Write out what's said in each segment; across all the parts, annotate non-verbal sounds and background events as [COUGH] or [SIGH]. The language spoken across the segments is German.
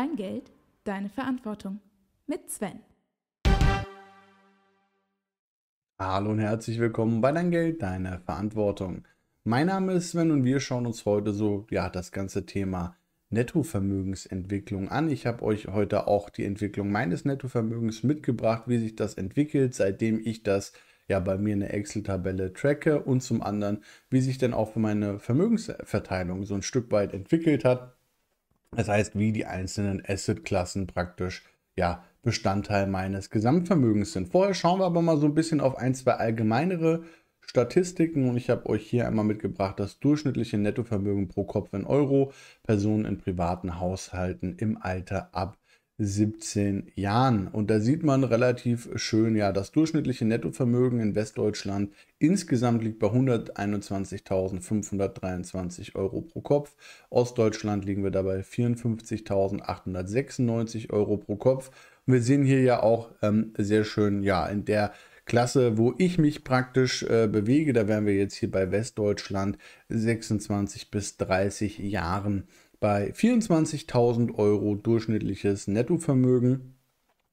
Dein Geld, deine Verantwortung mit Sven. Hallo und herzlich willkommen bei Dein Geld, deine Verantwortung. Mein Name ist Sven und wir schauen uns heute so ja das ganze Thema Nettovermögensentwicklung an. Ich habe euch heute auch die Entwicklung meines Nettovermögens mitgebracht, wie sich das entwickelt, seitdem ich das ja bei mir eine Excel-Tabelle tracke und zum anderen, wie sich denn auch meine Vermögensverteilung so ein Stück weit entwickelt hat das heißt, wie die einzelnen Assetklassen praktisch ja, Bestandteil meines Gesamtvermögens sind. Vorher schauen wir aber mal so ein bisschen auf ein, zwei allgemeinere Statistiken und ich habe euch hier einmal mitgebracht das durchschnittliche Nettovermögen pro Kopf in Euro, Personen in privaten Haushalten im Alter ab 17 Jahren. Und da sieht man relativ schön, ja, das durchschnittliche Nettovermögen in Westdeutschland insgesamt liegt bei 121.523 Euro pro Kopf. Ostdeutschland liegen wir dabei 54.896 Euro pro Kopf. Und wir sehen hier ja auch ähm, sehr schön, ja, in der Klasse, wo ich mich praktisch äh, bewege, da wären wir jetzt hier bei Westdeutschland 26 bis 30 Jahren bei 24.000 Euro durchschnittliches Nettovermögen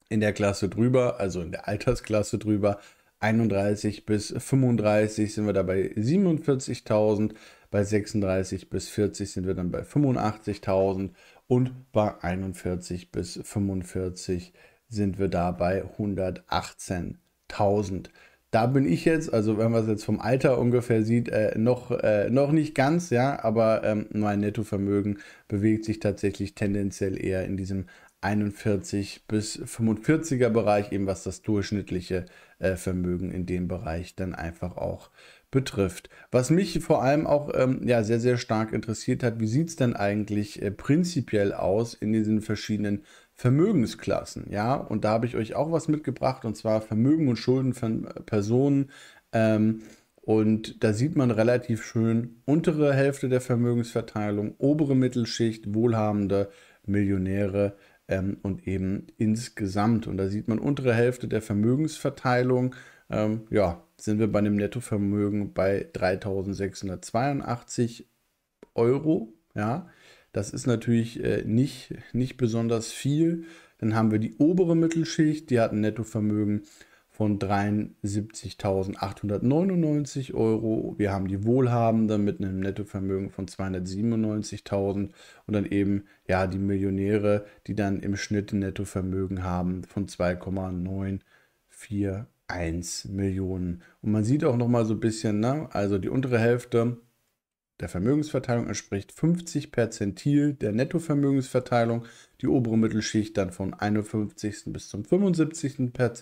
in der Klasse drüber, also in der Altersklasse drüber. 31 bis 35 sind wir dabei 47.000, bei 36 bis 40 sind wir dann bei 85.000 und bei 41 bis 45 sind wir da bei 118.000. Da bin ich jetzt, also wenn man es jetzt vom Alter ungefähr sieht, äh, noch, äh, noch nicht ganz, ja, aber ähm, mein Nettovermögen bewegt sich tatsächlich tendenziell eher in diesem 41 bis 45er Bereich, eben was das durchschnittliche äh, Vermögen in dem Bereich dann einfach auch betrifft. Was mich vor allem auch ähm, ja, sehr, sehr stark interessiert hat, wie sieht es denn eigentlich äh, prinzipiell aus in diesen verschiedenen Vermögensklassen, ja, und da habe ich euch auch was mitgebracht, und zwar Vermögen und Schulden von Personen. Ähm, und da sieht man relativ schön untere Hälfte der Vermögensverteilung, obere Mittelschicht, Wohlhabende, Millionäre ähm, und eben insgesamt. Und da sieht man untere Hälfte der Vermögensverteilung. Ähm, ja, sind wir bei einem Nettovermögen bei 3.682 Euro. Ja, das ist natürlich äh, nicht, nicht besonders viel. Dann haben wir die obere Mittelschicht, die hat ein Nettovermögen von 73.899 Euro. Wir haben die Wohlhabenden mit einem Nettovermögen von 297.000 und dann eben ja die Millionäre, die dann im Schnitt ein Nettovermögen haben von 2,941 Millionen. Und man sieht auch noch mal so ein bisschen, ne? also die untere Hälfte der Vermögensverteilung entspricht 50 Perzentil der Nettovermögensverteilung, die obere Mittelschicht dann von 51. bis zum 75.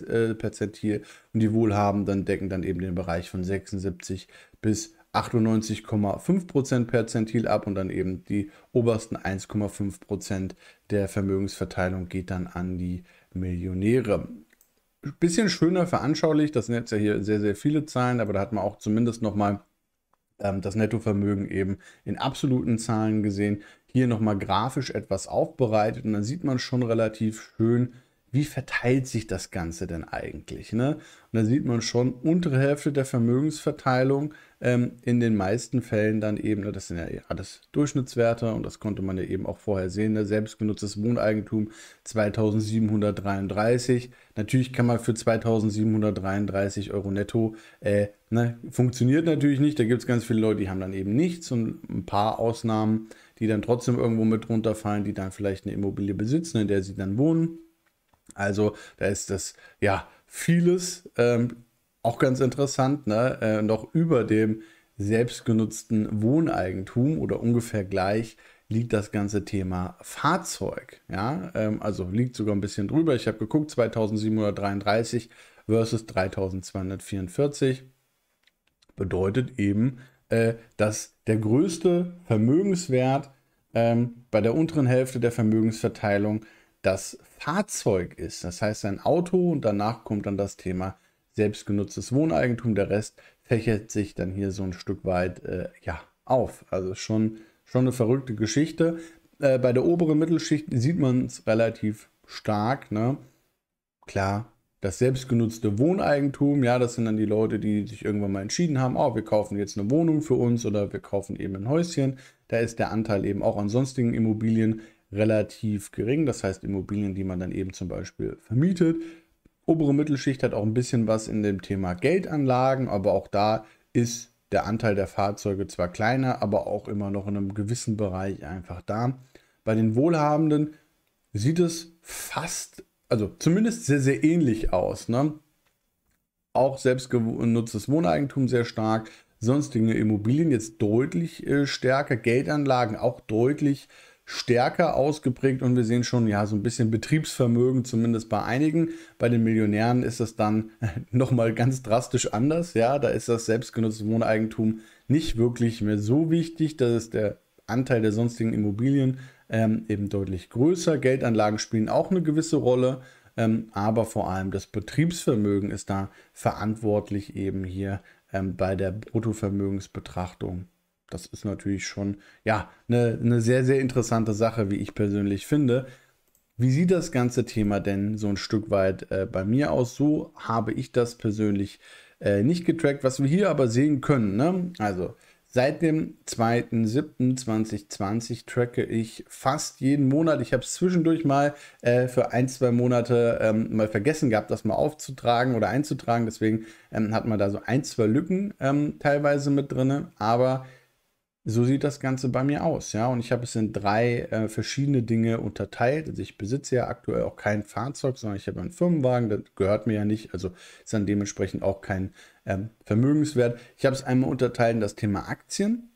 Äh, Perzentil und die Wohlhabenden decken dann eben den Bereich von 76 bis 98,5% Perzentil ab und dann eben die obersten 1,5% der Vermögensverteilung geht dann an die Millionäre bisschen schöner veranschaulicht. Das sind jetzt ja hier sehr, sehr viele Zahlen, aber da hat man auch zumindest nochmal ähm, das Nettovermögen eben in absoluten Zahlen gesehen. Hier nochmal grafisch etwas aufbereitet und dann sieht man schon relativ schön, wie verteilt sich das Ganze denn eigentlich? Ne? Und da sieht man schon, untere Hälfte der Vermögensverteilung ähm, in den meisten Fällen dann eben, ne, das sind ja alles Durchschnittswerte und das konnte man ja eben auch vorher sehen, ne? selbstgenutztes Wohneigentum 2733. Natürlich kann man für 2733 Euro netto, äh, ne? funktioniert natürlich nicht, da gibt es ganz viele Leute, die haben dann eben nichts und ein paar Ausnahmen, die dann trotzdem irgendwo mit runterfallen, die dann vielleicht eine Immobilie besitzen, in der sie dann wohnen also da ist das, ja, vieles ähm, auch ganz interessant, ne? Äh, noch über dem selbstgenutzten Wohneigentum oder ungefähr gleich liegt das ganze Thema Fahrzeug. Ja, ähm, also liegt sogar ein bisschen drüber. Ich habe geguckt, 2733 versus 3244 bedeutet eben, äh, dass der größte Vermögenswert ähm, bei der unteren Hälfte der Vermögensverteilung das Fahrzeug ist. Das heißt ein Auto und danach kommt dann das Thema selbstgenutztes Wohneigentum. Der Rest fächert sich dann hier so ein Stück weit äh, ja, auf. Also schon, schon eine verrückte Geschichte. Äh, bei der oberen Mittelschicht sieht man es relativ stark. Ne? Klar, das selbstgenutzte Wohneigentum, ja, das sind dann die Leute, die sich irgendwann mal entschieden haben, oh, wir kaufen jetzt eine Wohnung für uns oder wir kaufen eben ein Häuschen. Da ist der Anteil eben auch an sonstigen Immobilien relativ gering. Das heißt, Immobilien, die man dann eben zum Beispiel vermietet. Obere Mittelschicht hat auch ein bisschen was in dem Thema Geldanlagen, aber auch da ist der Anteil der Fahrzeuge zwar kleiner, aber auch immer noch in einem gewissen Bereich einfach da. Bei den Wohlhabenden sieht es fast, also zumindest sehr, sehr ähnlich aus. Ne? Auch selbstgenutztes Wohneigentum sehr stark, sonstige Immobilien jetzt deutlich äh, stärker, Geldanlagen auch deutlich stärker stärker ausgeprägt und wir sehen schon ja so ein bisschen Betriebsvermögen zumindest bei einigen. Bei den Millionären ist das dann [LAUGHS] noch mal ganz drastisch anders, ja, da ist das selbstgenutzte Wohneigentum nicht wirklich mehr so wichtig, da ist der Anteil der sonstigen Immobilien ähm, eben deutlich größer. Geldanlagen spielen auch eine gewisse Rolle, ähm, aber vor allem das Betriebsvermögen ist da verantwortlich eben hier ähm, bei der Bruttovermögensbetrachtung das ist natürlich schon, ja, eine, eine sehr, sehr interessante Sache, wie ich persönlich finde. Wie sieht das ganze Thema denn so ein Stück weit äh, bei mir aus? So habe ich das persönlich äh, nicht getrackt. Was wir hier aber sehen können, ne? also Seit dem 2.7.2020 tracke ich fast jeden Monat. Ich habe es zwischendurch mal äh, für ein, zwei Monate ähm, mal vergessen gehabt, das mal aufzutragen oder einzutragen. Deswegen ähm, hat man da so ein, zwei Lücken ähm, teilweise mit drin. Aber so sieht das Ganze bei mir aus, ja. Und ich habe es in drei äh, verschiedene Dinge unterteilt. Also ich besitze ja aktuell auch kein Fahrzeug, sondern ich habe einen Firmenwagen, das gehört mir ja nicht, also ist dann dementsprechend auch kein ähm, Vermögenswert. Ich habe es einmal unterteilt in das Thema Aktien,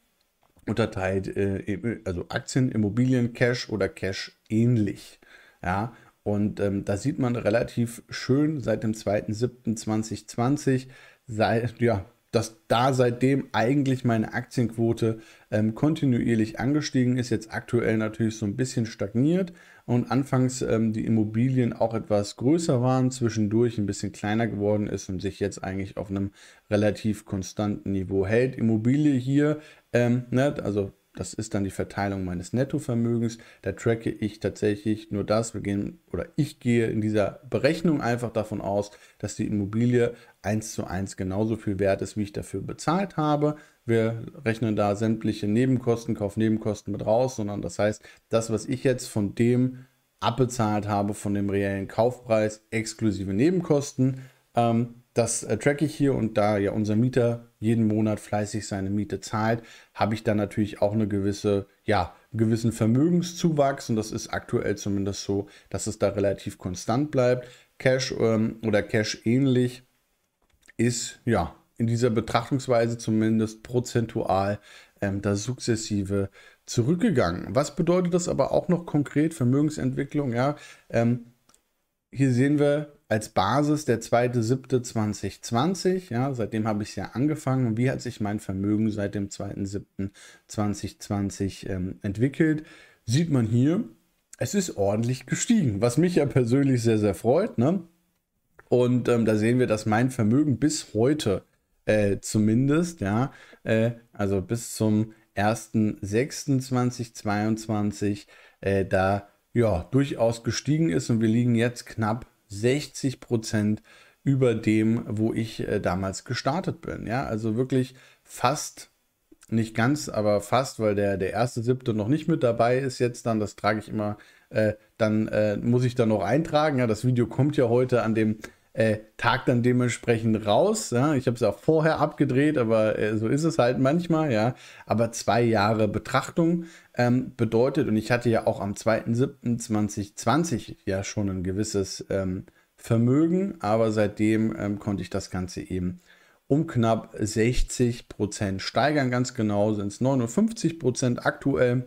unterteilt, äh, also Aktien, Immobilien, Cash oder Cash ähnlich, ja. Und ähm, da sieht man relativ schön seit dem 2.7.2020, seit, ja, dass da seitdem eigentlich meine Aktienquote ähm, kontinuierlich angestiegen ist, jetzt aktuell natürlich so ein bisschen stagniert und anfangs ähm, die Immobilien auch etwas größer waren, zwischendurch ein bisschen kleiner geworden ist und sich jetzt eigentlich auf einem relativ konstanten Niveau hält. Immobilie hier, ähm, ne, also das ist dann die Verteilung meines Nettovermögens. Da tracke ich tatsächlich nur das. Wir gehen oder ich gehe in dieser Berechnung einfach davon aus, dass die Immobilie 1 zu 1 genauso viel wert ist, wie ich dafür bezahlt habe. Wir rechnen da sämtliche Nebenkosten, Kaufnebenkosten mit raus, sondern das heißt, das, was ich jetzt von dem abbezahlt habe, von dem reellen Kaufpreis, exklusive Nebenkosten, ähm, das äh, tracke ich hier und da ja unser Mieter jeden Monat fleißig seine Miete zahlt, habe ich dann natürlich auch eine gewisse, ja, einen gewissen Vermögenszuwachs und das ist aktuell zumindest so, dass es da relativ konstant bleibt. Cash ähm, oder Cash ähnlich ist ja in dieser Betrachtungsweise zumindest prozentual ähm, da sukzessive zurückgegangen. Was bedeutet das aber auch noch konkret? Vermögensentwicklung, ja. Ähm, hier sehen wir, als Basis der 2.7.2020. Ja, seitdem habe ich es ja angefangen. Und wie hat sich mein Vermögen seit dem 2.7.2020 ähm, entwickelt? Sieht man hier, es ist ordentlich gestiegen, was mich ja persönlich sehr, sehr freut. Ne? Und ähm, da sehen wir, dass mein Vermögen bis heute äh, zumindest, ja, äh, also bis zum 1.6.2022, äh, da ja, durchaus gestiegen ist und wir liegen jetzt knapp 60 Prozent über dem, wo ich äh, damals gestartet bin. Ja, also wirklich fast, nicht ganz, aber fast, weil der, der erste siebte noch nicht mit dabei ist jetzt dann, das trage ich immer, äh, dann äh, muss ich da noch eintragen. Ja, das Video kommt ja heute an dem äh, Tag dann dementsprechend raus. Ja? Ich habe es auch vorher abgedreht, aber äh, so ist es halt manchmal, ja. Aber zwei Jahre Betrachtung ähm, bedeutet, und ich hatte ja auch am 2.7.2020 ja schon ein gewisses ähm, Vermögen, aber seitdem ähm, konnte ich das Ganze eben um knapp 60 Prozent steigern. Ganz genau sind es 59 Prozent aktuell.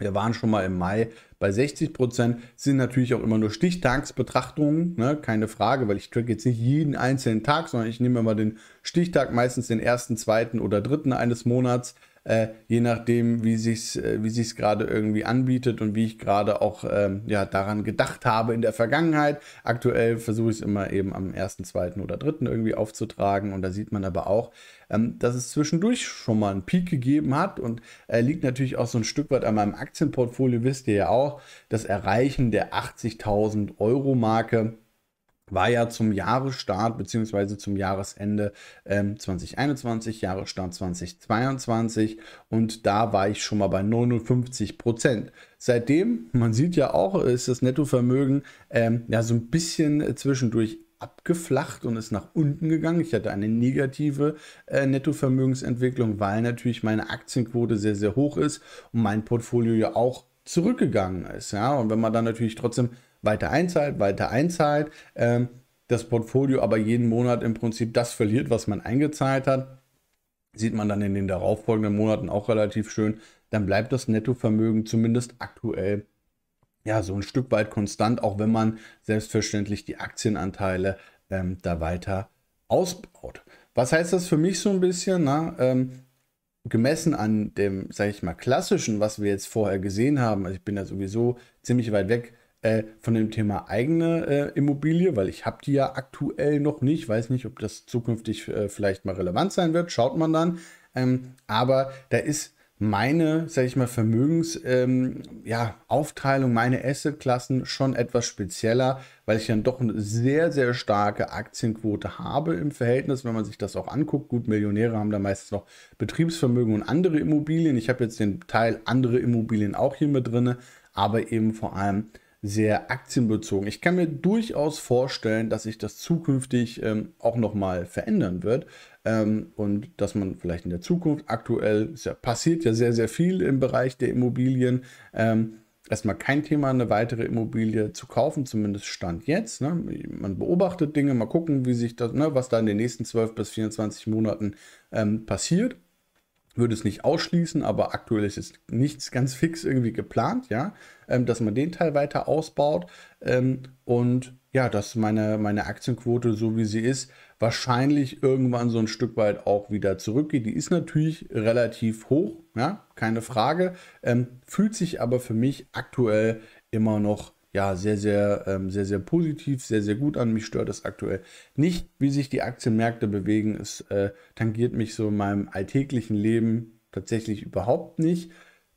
Wir waren schon mal im Mai bei 60 Prozent. Sind natürlich auch immer nur Stichtagsbetrachtungen, ne? keine Frage, weil ich track jetzt nicht jeden einzelnen Tag, sondern ich nehme immer den Stichtag, meistens den ersten, zweiten oder dritten eines Monats äh, je nachdem, wie sich's, äh, wie sich's gerade irgendwie anbietet und wie ich gerade auch ähm, ja, daran gedacht habe in der Vergangenheit. Aktuell versuche ich es immer eben am ersten, zweiten oder dritten irgendwie aufzutragen und da sieht man aber auch, ähm, dass es zwischendurch schon mal einen Peak gegeben hat und äh, liegt natürlich auch so ein Stück weit an meinem Aktienportfolio, wisst ihr ja auch, das Erreichen der 80.000 Euro Marke war ja zum Jahresstart bzw. zum Jahresende ähm, 2021, Jahresstart 2022 und da war ich schon mal bei 59 Prozent. Seitdem, man sieht ja auch, ist das Nettovermögen ähm, ja so ein bisschen zwischendurch abgeflacht und ist nach unten gegangen. Ich hatte eine negative äh, Nettovermögensentwicklung, weil natürlich meine Aktienquote sehr, sehr hoch ist und mein Portfolio ja auch zurückgegangen ist. Ja? Und wenn man dann natürlich trotzdem weiter einzahlt, weiter einzahlt, ähm, das Portfolio aber jeden Monat im Prinzip das verliert, was man eingezahlt hat, sieht man dann in den darauffolgenden Monaten auch relativ schön, dann bleibt das Nettovermögen zumindest aktuell ja so ein Stück weit konstant, auch wenn man selbstverständlich die Aktienanteile ähm, da weiter ausbaut. Was heißt das für mich so ein bisschen? Na, ne? ähm, gemessen an dem, sage ich mal, klassischen, was wir jetzt vorher gesehen haben, also ich bin da sowieso ziemlich weit weg äh, von dem Thema eigene äh, Immobilie, weil ich habe die ja aktuell noch nicht, weiß nicht, ob das zukünftig äh, vielleicht mal relevant sein wird, schaut man dann. Ähm, aber da ist meine, sage ich mal, Vermögensaufteilung, ähm, ja, meine Assetklassen schon etwas spezieller, weil ich dann doch eine sehr, sehr starke Aktienquote habe im Verhältnis, wenn man sich das auch anguckt. Gut, Millionäre haben da meistens noch Betriebsvermögen und andere Immobilien. Ich habe jetzt den Teil andere Immobilien auch hier mit drin, aber eben vor allem sehr aktienbezogen. Ich kann mir durchaus vorstellen, dass sich das zukünftig ähm, auch nochmal verändern wird, ähm, und dass man vielleicht in der Zukunft, aktuell ja, passiert ja sehr, sehr viel im Bereich der Immobilien, ähm, erstmal kein Thema, eine weitere Immobilie zu kaufen, zumindest Stand jetzt. Ne? Man beobachtet Dinge, mal gucken, wie sich das, ne, was da in den nächsten 12 bis 24 Monaten ähm, passiert. Würde es nicht ausschließen, aber aktuell ist jetzt nichts ganz fix irgendwie geplant, ja, ähm, dass man den Teil weiter ausbaut ähm, und ja, dass meine, meine Aktienquote, so wie sie ist, wahrscheinlich irgendwann so ein Stück weit auch wieder zurückgeht. Die ist natürlich relativ hoch, ja, keine Frage, ähm, fühlt sich aber für mich aktuell immer noch ja, sehr, sehr, ähm, sehr, sehr positiv, sehr, sehr gut an. Mich stört das aktuell nicht, wie sich die Aktienmärkte bewegen. Es äh, tangiert mich so in meinem alltäglichen Leben tatsächlich überhaupt nicht.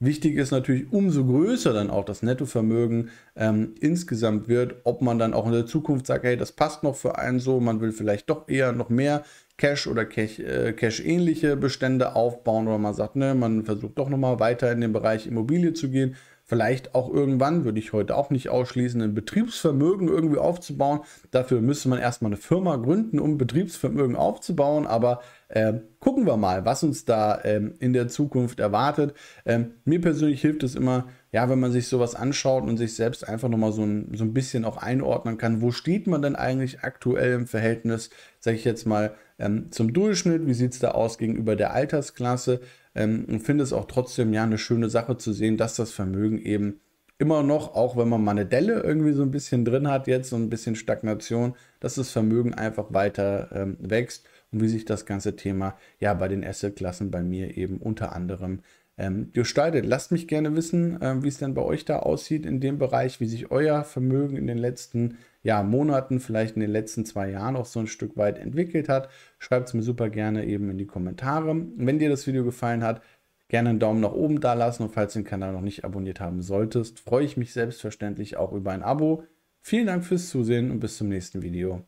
Wichtig ist natürlich, umso größer dann auch das Nettovermögen ähm, insgesamt wird, ob man dann auch in der Zukunft sagt, hey, das passt noch für einen so, man will vielleicht doch eher noch mehr Cash oder äh, Cash-ähnliche Bestände aufbauen oder man sagt, ne, man versucht doch nochmal weiter in den Bereich Immobilie zu gehen vielleicht auch irgendwann, würde ich heute auch nicht ausschließen, ein Betriebsvermögen irgendwie aufzubauen. Dafür müsste man erstmal eine Firma gründen, um Betriebsvermögen aufzubauen. Aber äh, gucken wir mal, was uns da ähm, in der Zukunft erwartet. Ähm, mir persönlich hilft es immer, ja, wenn man sich sowas anschaut und sich selbst einfach nochmal so ein, so ein bisschen auch einordnen kann, wo steht man denn eigentlich aktuell im Verhältnis, sage ich jetzt mal, ähm, zum Durchschnitt, wie sieht es da aus gegenüber der Altersklasse, ähm, und finde es auch trotzdem ja eine schöne Sache zu sehen, dass das Vermögen eben immer noch, auch wenn man mal eine Delle irgendwie so ein bisschen drin hat jetzt, so ein bisschen Stagnation, dass das Vermögen einfach weiter ähm, wächst und wie sich das ganze Thema ja bei den Asset-Klassen bei mir eben unter anderem ähm, gestaltet. Lasst mich gerne wissen, äh, wie es denn bei euch da aussieht in dem Bereich, wie sich euer Vermögen in den letzten ja, Monaten, vielleicht in den letzten zwei Jahren auch so ein Stück weit entwickelt hat. Schreibt es mir super gerne eben in die Kommentare. Wenn dir das Video gefallen hat, gerne einen Daumen nach oben da lassen und falls du den Kanal noch nicht abonniert haben solltest, freue ich mich selbstverständlich auch über ein Abo. Vielen Dank fürs Zusehen und bis zum nächsten Video.